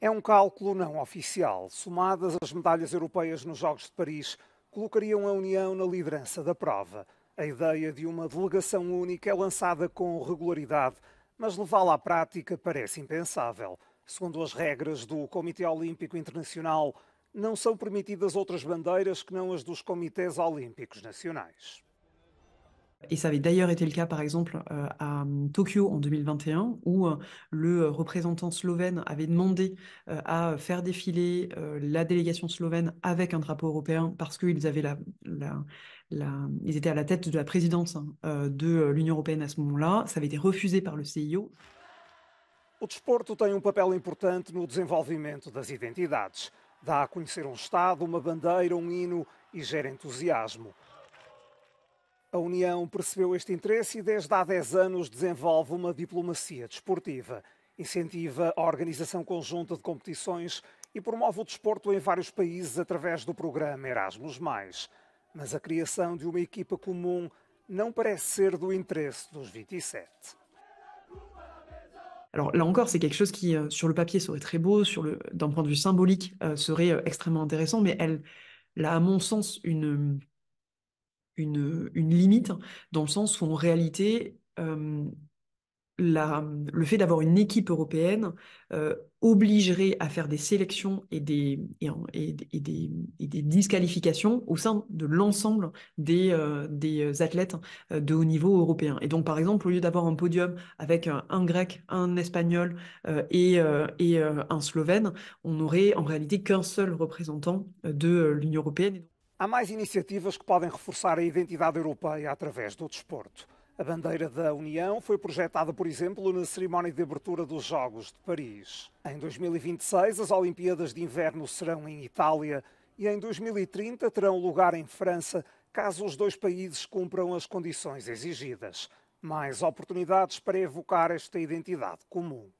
É um cálculo não oficial. Somadas as medalhas europeias nos Jogos de Paris, colocariam a União na liderança da prova. A ideia de uma delegação única é lançada com regularidade, mas levá-la à prática parece impensável. Segundo as regras do Comitê Olímpico Internacional, não são permitidas outras bandeiras que não as dos Comitês Olímpicos Nacionais. Et ça avait d'ailleurs été le cas, par exemple, euh, à hum, Tokyo en 2021, où euh, le euh, représentant slovène avait demandé à faire défiler la délégation slovène avec un drapeau européen parce qu'ils avaient la, la, ils étaient à la tête de la présidence hein, de l'Union européenne à ce moment-là. Ça avait été refusé par le CIO. O sport tem um papel dans no desenvolvimento das identidades. Il a conhecer um Estado, une bandeira, um hino et gère entusiasmo. A União percebeu este interesse e desde há 10 anos desenvolve uma diplomacia desportiva. Incentiva a organização conjunta de competições e promove o desporto em vários países através do programa Erasmus. Mas a criação de uma equipa comum não parece ser do interesse dos 27. Alors là encore, c'est quelque chose qui, euh, sur le papier, serait très beau, sur le, d'un point de vue symbolique, euh, serait euh, extrêmement intéressant, mais elle, a, à mon sens, une, une, une limite, dans le sens où en réalité, euh, la, le fait d'avoir une équipe européenne euh, obligerait à faire des sélections et des, des, disqualifications au sein de l'ensemble des, euh, des, athlètes de haut niveau européen. Et donc, par exemple, au lieu d'avoir un podium avec un Grec, un Espagnol et, un Slovène, on n'aurait en réalité qu'un seul représentant de l'Union européenne. Há mais iniciativas que podem reforçar a identidade europeia através do desporto. A bandeira da União foi projetada, por exemplo, na cerimónia de abertura dos Jogos de Paris. Em 2026, as Olimpíadas de Inverno serão em Itália e em 2030 terão lugar em França, caso os dois países cumpram as condições exigidas. Mais oportunidades para evocar esta identidade comum.